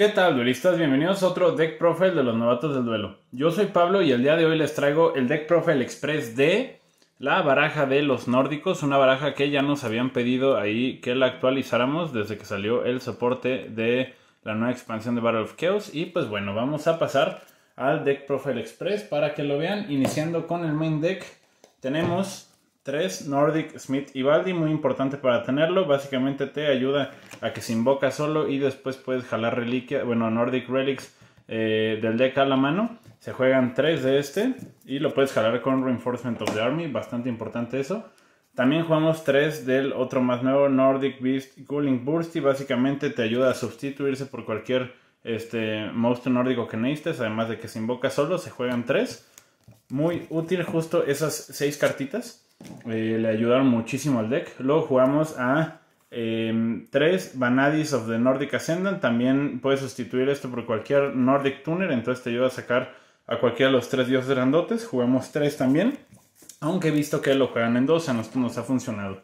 ¿Qué tal, duelistas? Bienvenidos a otro Deck Profile de los novatos del duelo. Yo soy Pablo y el día de hoy les traigo el Deck Profile Express de la baraja de los nórdicos, una baraja que ya nos habían pedido ahí que la actualizáramos desde que salió el soporte de la nueva expansión de Battle of Chaos. Y pues bueno, vamos a pasar al Deck Profile Express para que lo vean. Iniciando con el main deck, tenemos 3. Nordic Smith y Baldi, muy importante para tenerlo. Básicamente te ayuda a que se invoca solo y después puedes jalar reliquia, bueno, Nordic Relics eh, del deck a la mano. Se juegan 3 de este y lo puedes jalar con Reinforcement of the Army, bastante importante eso. También jugamos 3 del otro más nuevo, Nordic Beast Cooling Burst, y básicamente te ayuda a sustituirse por cualquier este, monstruo nórdico que necesites, además de que se invoca solo, se juegan 3 muy útil justo esas seis cartitas. Eh, le ayudaron muchísimo al deck. Luego jugamos a 3 em, Vanadis of the Nordic Ascendant. También puedes sustituir esto por cualquier Nordic Tuner. Entonces te ayuda a sacar a cualquiera de los tres dioses grandotes. Jugamos 3 también. Aunque he visto que lo juegan en 2, a nos ha funcionado.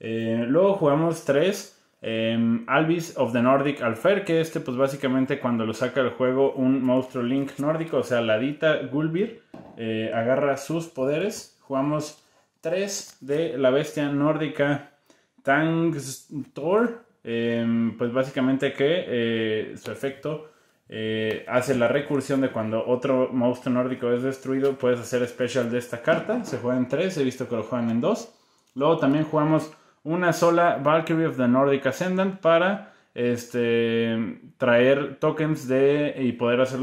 Eh, luego jugamos 3 Em, Albis Alvis of the Nordic Alfer, que este pues básicamente cuando lo saca el juego un monstruo Link nórdico, o sea, Ladita Gulbir, eh, agarra sus poderes. Jugamos 3 de la bestia nórdica Tangstor, em, pues básicamente que eh, su efecto eh, hace la recursión de cuando otro monstruo nórdico es destruido, puedes hacer special de esta carta. Se juega en 3, he visto que lo juegan en 2. Luego también jugamos una sola Valkyrie of the Nordic Ascendant para este, traer tokens de y poder hacer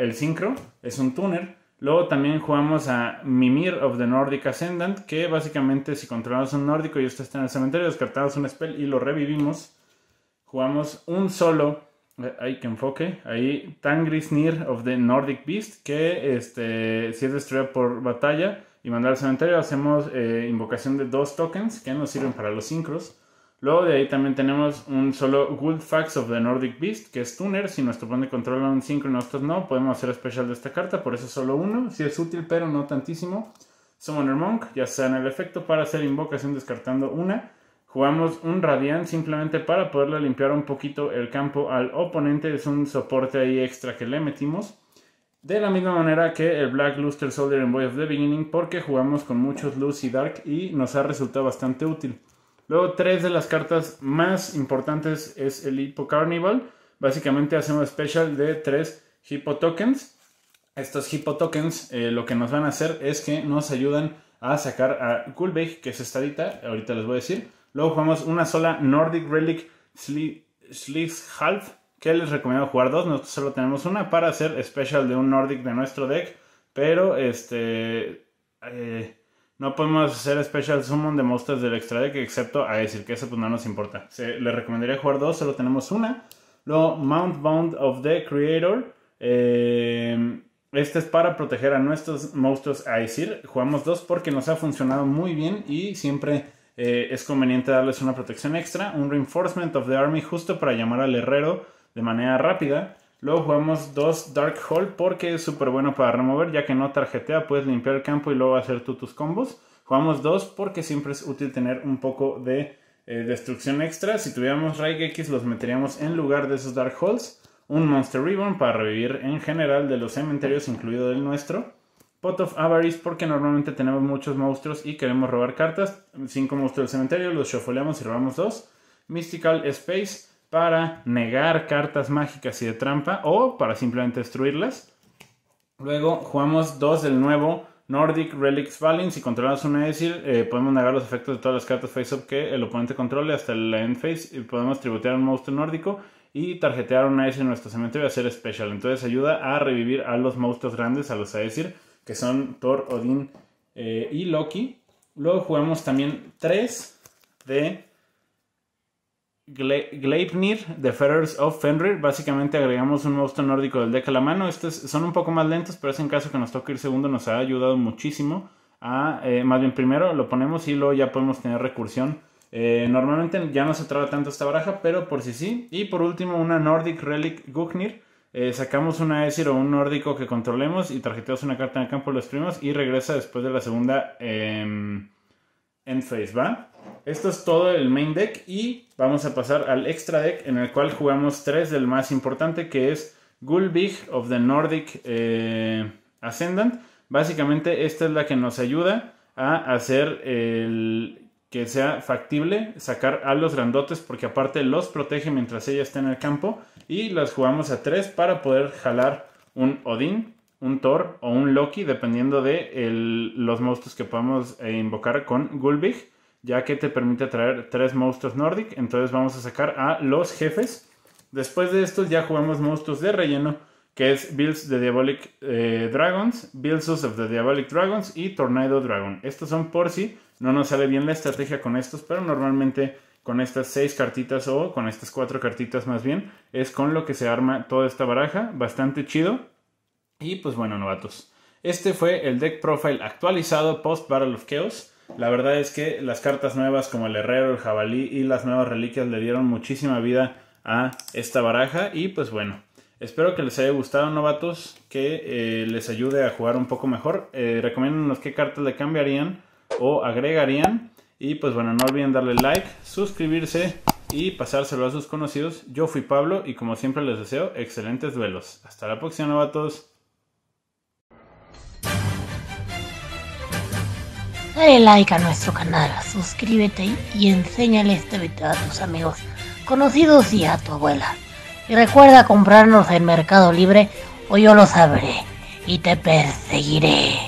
el sincro. Es un tuner. Luego también jugamos a Mimir of the Nordic Ascendant, que básicamente si controlamos un nórdico y usted está en el cementerio, descartamos un spell y lo revivimos. Jugamos un solo, hay eh, que enfoque, ahí Tangrisnir of the Nordic Beast, que este, si es destruida por batalla, y mandar al cementerio. Hacemos eh, invocación de dos tokens que nos sirven para los sincros. Luego de ahí también tenemos un solo Good Facts of the Nordic Beast, que es Tuner. Si nuestro oponente controla un sincro nosotros no, podemos hacer especial de esta carta, por eso solo uno. Si es útil, pero no tantísimo. Summoner Monk, ya sea en el efecto para hacer invocación descartando una. Jugamos un Radiant simplemente para poderle limpiar un poquito el campo al oponente. Es un soporte ahí extra que le metimos. De la misma manera que el Black Luster Soldier en Boy of the Beginning, porque jugamos con muchos Luz y Dark y nos ha resultado bastante útil. Luego, tres de las cartas más importantes es el Hippo Carnival. Básicamente hacemos special de tres Hippo Tokens. Estos Hippo Tokens eh, lo que nos van a hacer es que nos ayudan a sacar a Gulbeg. que es estadita, ahorita les voy a decir. Luego jugamos una sola Nordic Relic Sleeves Half que les recomiendo jugar dos. Nosotros solo tenemos una para hacer special de un Nordic de nuestro deck. Pero este. Eh, no podemos hacer special summon de monstruos del extra deck, excepto a decir que eso pues no nos importa. les recomendaría jugar dos, solo tenemos una. Luego, Mount Bound of the Creator. Em, este es para proteger a nuestros monstruos a decir. Jugamos dos porque nos ha funcionado muy bien y siempre eh, es conveniente darles una protección extra. Un Reinforcement of the Army justo para llamar al herrero de manera rápida. Luego jugamos dos Dark Hole porque es súper bueno para remover, ya que no tarjetea, puedes limpiar el campo y luego hacer tú tus combos. Jugamos dos porque siempre es útil tener un poco de eh, destrucción extra. Si tuviéramos Raigekis los meteríamos en lugar de esos Dark Holes. Un Monster Reborn para revivir en general de los cementerios, incluido el nuestro. Pot of Avarice porque normalmente tenemos muchos monstruos y queremos robar cartas. Cinco monstruos del cementerio, los shuffleamos y robamos dos. Mystical Space para negar cartas mágicas y de trampa o para simplemente destruirlas. Luego jugamos dos del nuevo Nordic Relics Valens Si controlamos una Aesir eh, podemos negar los efectos de todas las cartas face-up que el oponente controle hasta el end phase. Y podemos tributear un monstruo nórdico y tarjetear un Aesir en nuestro cementerio a ser special. Entonces ayuda a revivir a los monstruos grandes, a los Aesir, que son Thor, Odin eh, y Loki. Luego jugamos también tres de Gleipnir de Ferrers of Fenrir. Básicamente agregamos un monstruo nórdico del deck a la mano. Estos son un poco más lentos, pero es en caso que nos toque ir segundo, nos ha ayudado muchísimo. Eh, más bien primero lo ponemos y luego ya podemos tener recursión. Eh, normalmente ya no se trata tanto esta baraja, pero por si sí, Y por último, una Nordic Relic Gugnir. Eh, sacamos una Esir o un nórdico que controlemos y tarjeteamos una carta en el campo, los primos y regresa después de la segunda. Em, Endphase, ¿va? Esto es todo el main deck y vamos a pasar al extra deck en el cual jugamos tres del más importante que es Gulbig of the Nordic eh, Ascendant. Básicamente esta es la que nos ayuda a hacer el, que sea factible sacar a los grandotes porque aparte los protege mientras ella está en el campo y las jugamos a tres para poder jalar un Odín un Thor o un Loki, dependiendo de los monstruos que podamos eh, invocar con Gulbig, ya que te permite traer tres monstruos Nordic. Entonces vamos a sacar a los jefes. Después de estos ya jugamos monstruos de relleno, que es Bills the Diabolic eh, Dragons, Bills of the Diabolic Dragons y Tornado Dragon. Estos son por si sí. no nos sale bien la estrategia con estos, pero normalmente con estas seis cartitas o con estas cuatro cartitas más bien, es con lo que se arma toda esta baraja. Bastante chido. Y pues bueno, novatos. Este fue el deck profile actualizado post Battle of Chaos. La verdad es que las cartas nuevas como el herrero, el jabalí y las nuevas reliquias le dieron muchísima vida a esta baraja. Y pues bueno, espero que les haya gustado novatos, que eh, les ayude a jugar un poco mejor. Eh, recomiéndanos qué cartas le cambiarían o agregarían. Y pues bueno, no olviden darle like, suscribirse y pasárselo a sus conocidos. Yo fui Pablo y como siempre les deseo excelentes duelos. Hasta la próxima novatos. Dale like a nuestro canal, suscríbete y enséñale este video a tus amigos, conocidos y a tu abuela. Y recuerda comprarnos en Mercado Libre o yo lo sabré y te perseguiré.